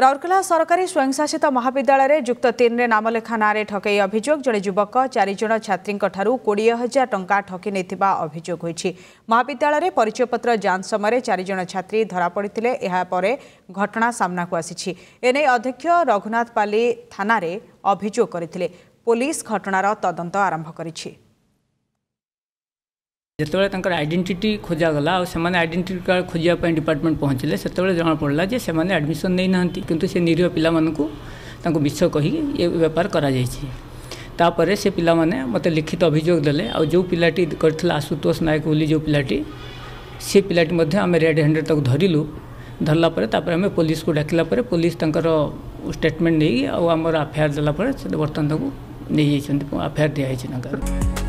ରାଉରକେଲା ସରକାରୀ ସ୍ୱୟଂଶାସିତ ମହାବିଦ୍ୟାଳୟରେ ଯୁକ୍ତ ତିନିରେ ନାମଲେଖା ନାଁରେ ଠକେଇ ଅଭିଯୋଗ ଜଣେ ଯୁବକ ଚାରିଜଣ ଛାତ୍ରୀଙ୍କଠାରୁ କୋଡ଼ିଏ ହଜାର ଟଙ୍କା ଠକି ନେଇଥିବା ଅଭିଯୋଗ ହୋଇଛି ମହାବିଦ୍ୟାଳୟରେ ପରିଚୟପତ୍ର ଯାଞ୍ଚ ସମୟରେ ଚାରିଜଣ ଛାତ୍ରୀ ଧରାପଡ଼ିଥିଲେ ଏହାପରେ ଘଟଣା ସାମ୍ନାକୁ ଆସିଛି ଏନେଇ ଅଧ୍ୟକ୍ଷ ରଘୁନାଥ ପାଲି ଥାନାରେ ଅଭିଯୋଗ କରିଥିଲେ ପୋଲିସ ଘଟଣାର ତଦନ୍ତ ଆରମ୍ଭ କରିଛି जिते आईडेट खोजाला और आईडेट कार्ड खोजापी डिपार्टमेंट पहुँचे से जमापड़ा जैसे आडमिशन नहीं ना कि निरीह पिला विष कह ये बेपार करपर से पाने मत लिखित अभोग दे जो पिलाटी कर आशुतोष नायक बोली जो पिलाटी से पिलाटी आम रेड हेड्रे धरल धरला पुलिस को डाकिला पुलिस तक स्टेटमेंट नहीं आम एफआईआर देलापर से नहीं जाइए एफआईआर दिखाई